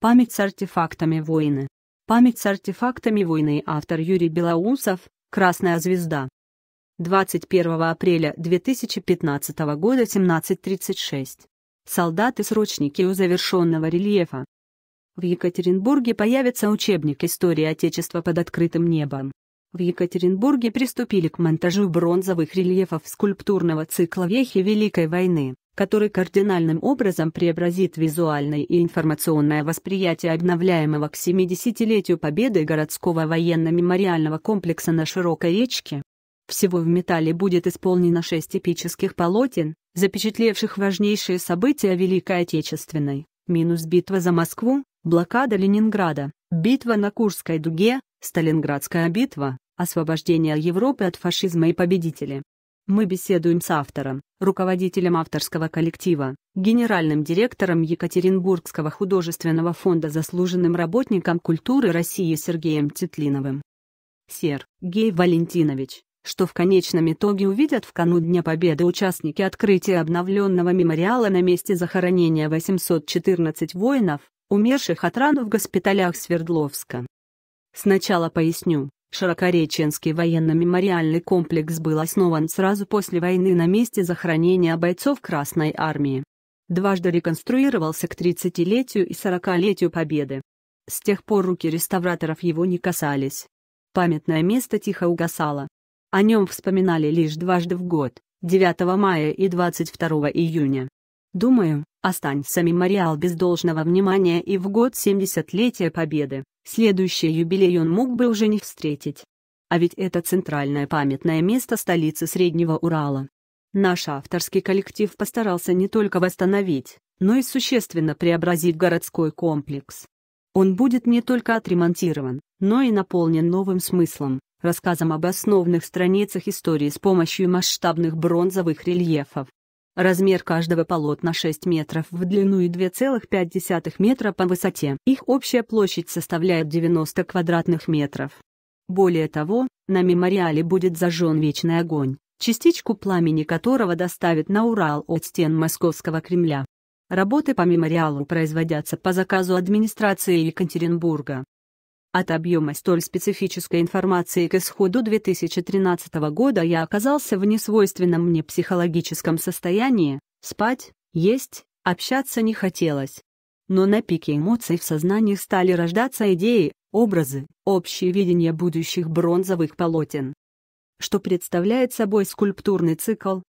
Память с артефактами войны. Память с артефактами войны. Автор Юрий Белоусов. Красная звезда. 21 апреля 2015 года 17.36. Солдаты-срочники у завершенного рельефа. В Екатеринбурге появится учебник истории Отечества под открытым небом. В Екатеринбурге приступили к монтажу бронзовых рельефов скульптурного цикла «Вехи Великой войны» который кардинальным образом преобразит визуальное и информационное восприятие обновляемого к 70-летию победы городского военно-мемориального комплекса на Широкой речке. Всего в металле будет исполнено шесть эпических полотен, запечатлевших важнейшие события Великой Отечественной, минус битва за Москву, блокада Ленинграда, битва на Курской дуге, Сталинградская битва, освобождение Европы от фашизма и победители. Мы беседуем с автором, руководителем авторского коллектива, генеральным директором Екатеринбургского художественного фонда заслуженным работником культуры России Сергеем Тетлиновым. Сер. Гей Валентинович, что в конечном итоге увидят в канун Дня Победы участники открытия обновленного мемориала на месте захоронения 814 воинов, умерших от ран в госпиталях Свердловска. Сначала поясню, Широкореченский военно-мемориальный комплекс был основан сразу после войны на месте захоронения бойцов Красной Армии. Дважды реконструировался к 30-летию и 40-летию Победы. С тех пор руки реставраторов его не касались. Памятное место тихо угасало. О нем вспоминали лишь дважды в год, 9 мая и 22 июня. Думаю, останься мемориал без должного внимания и в год 70-летия Победы, Следующий юбилей он мог бы уже не встретить. А ведь это центральное памятное место столицы Среднего Урала. Наш авторский коллектив постарался не только восстановить, но и существенно преобразить городской комплекс. Он будет не только отремонтирован, но и наполнен новым смыслом, рассказом об основных страницах истории с помощью масштабных бронзовых рельефов. Размер каждого полотна 6 метров в длину и 2,5 метра по высоте. Их общая площадь составляет 90 квадратных метров. Более того, на мемориале будет зажжен вечный огонь, частичку пламени которого доставят на Урал от стен Московского Кремля. Работы по мемориалу производятся по заказу администрации Екатеринбурга. От объема столь специфической информации к исходу 2013 года я оказался в несвойственном мне психологическом состоянии, спать, есть, общаться не хотелось. Но на пике эмоций в сознании стали рождаться идеи, образы, общее видение будущих бронзовых полотен. Что представляет собой скульптурный цикл?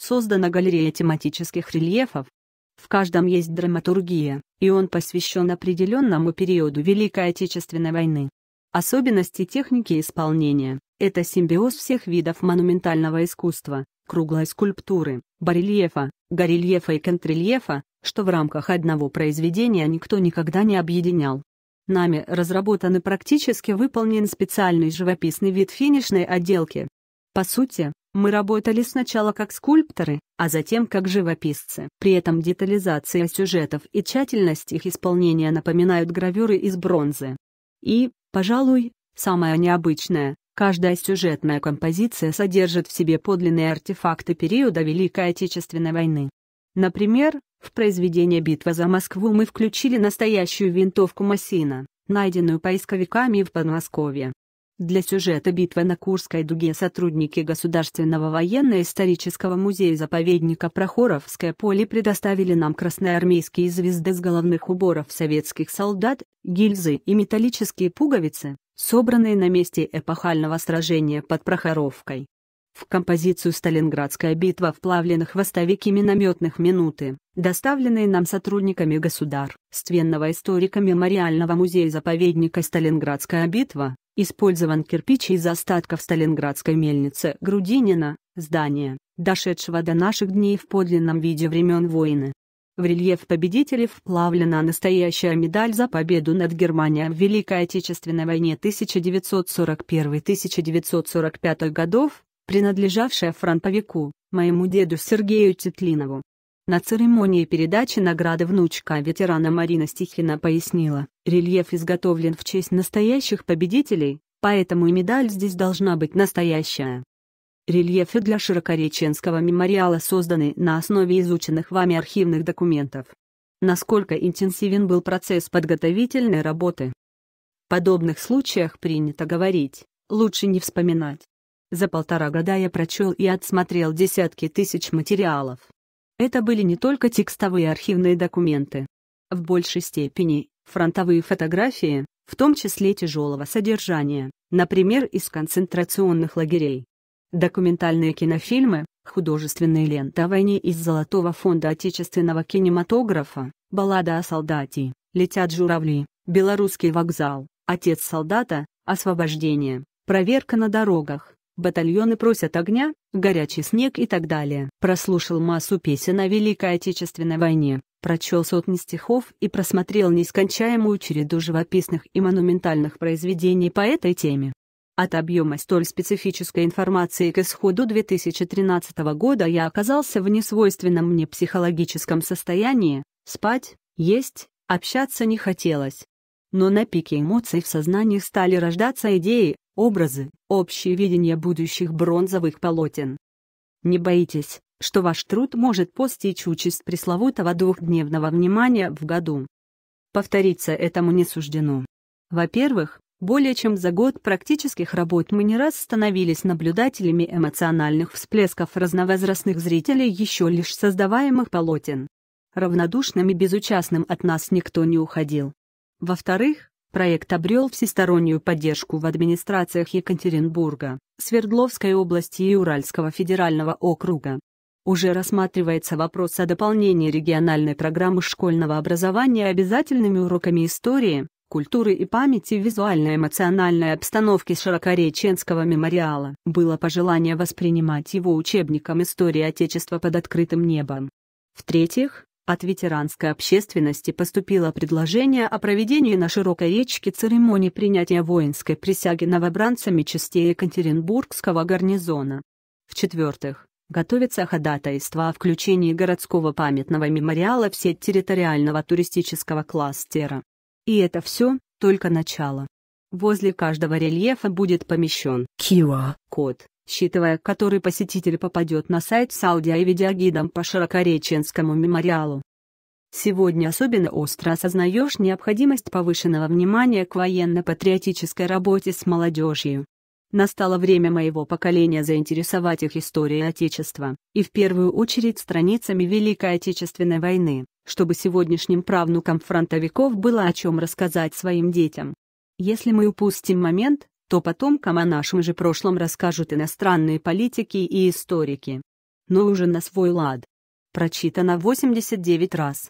Создана галерея тематических рельефов, в каждом есть драматургия, и он посвящен определенному периоду Великой Отечественной войны. Особенности техники исполнения – это симбиоз всех видов монументального искусства, круглой скульптуры, барельефа, горельефа и контрельефа, что в рамках одного произведения никто никогда не объединял. Нами разработан и практически выполнен специальный живописный вид финишной отделки. По сути, мы работали сначала как скульпторы, а затем как живописцы. При этом детализация сюжетов и тщательность их исполнения напоминают гравюры из бронзы. И, пожалуй, самое необычное, каждая сюжетная композиция содержит в себе подлинные артефакты периода Великой Отечественной войны. Например, в произведение «Битва за Москву» мы включили настоящую винтовку Массина, найденную поисковиками в Подмосковье. Для сюжета битвы на Курской дуге» сотрудники Государственного военно-исторического музея-заповедника Прохоровское поле предоставили нам красноармейские звезды с головных уборов советских солдат, гильзы и металлические пуговицы, собранные на месте эпохального сражения под Прохоровкой. В композицию «Сталинградская битва» вплавлены хвостовики минометных минуты, доставленные нам сотрудниками государственного историка Мемориального музея-заповедника «Сталинградская битва», Использован кирпич из остатков Сталинградской мельницы Грудинина, здания, дошедшего до наших дней в подлинном виде времен войны. В рельеф победителей вплавлена настоящая медаль за победу над Германией в Великой Отечественной войне 1941-1945 годов, принадлежавшая фронтовику, моему деду Сергею Тетлинову. На церемонии передачи награды внучка ветерана Марина Стихина пояснила, рельеф изготовлен в честь настоящих победителей, поэтому и медаль здесь должна быть настоящая. Рельефы для Широкореченского мемориала созданы на основе изученных вами архивных документов. Насколько интенсивен был процесс подготовительной работы? В подобных случаях принято говорить, лучше не вспоминать. За полтора года я прочел и отсмотрел десятки тысяч материалов. Это были не только текстовые архивные документы. В большей степени – фронтовые фотографии, в том числе тяжелого содержания, например, из концентрационных лагерей. Документальные кинофильмы, художественные ленты о войне из Золотого фонда отечественного кинематографа, баллада о солдате, летят журавли, белорусский вокзал, отец солдата, освобождение, проверка на дорогах, батальоны просят огня, горячий снег и так далее. Прослушал массу песен о Великой Отечественной войне, прочел сотни стихов и просмотрел нескончаемую череду живописных и монументальных произведений по этой теме. От объема столь специфической информации к исходу 2013 года я оказался в несвойственном мне психологическом состоянии, спать, есть, общаться не хотелось. Но на пике эмоций в сознании стали рождаться идеи, образы, общее видение будущих бронзовых полотен. Не боитесь, что ваш труд может постичь участь пресловутого двухдневного внимания в году. Повториться этому не суждено. Во-первых, более чем за год практических работ мы не раз становились наблюдателями эмоциональных всплесков разновозрастных зрителей еще лишь создаваемых полотен. Равнодушным и безучастным от нас никто не уходил. Во-вторых, Проект обрел всестороннюю поддержку в администрациях Екатеринбурга, Свердловской области и Уральского федерального округа. Уже рассматривается вопрос о дополнении региональной программы школьного образования обязательными уроками истории, культуры и памяти в визуально-эмоциональной обстановке Широкореченского мемориала. Было пожелание воспринимать его учебником истории Отечества под открытым небом. В-третьих, от ветеранской общественности поступило предложение о проведении на широкой речке церемонии принятия воинской присяги новобранцами частей Екатеринбургского гарнизона. В-четвертых, готовится ходатайство о включении городского памятного мемориала в сеть территориального туристического кластера. И это все, только начало. Возле каждого рельефа будет помещен QR-код, считывая который посетитель попадет на сайт с аудио и видеогидом по Широкореченскому мемориалу. Сегодня особенно остро осознаешь необходимость повышенного внимания к военно-патриотической работе с молодежью. Настало время моего поколения заинтересовать их историей Отечества, и в первую очередь страницами Великой Отечественной войны, чтобы сегодняшним правнукам фронтовиков было о чем рассказать своим детям. Если мы упустим момент, то потомкам о нашем же прошлом расскажут иностранные политики и историки. Но уже на свой лад. Прочитано 89 раз.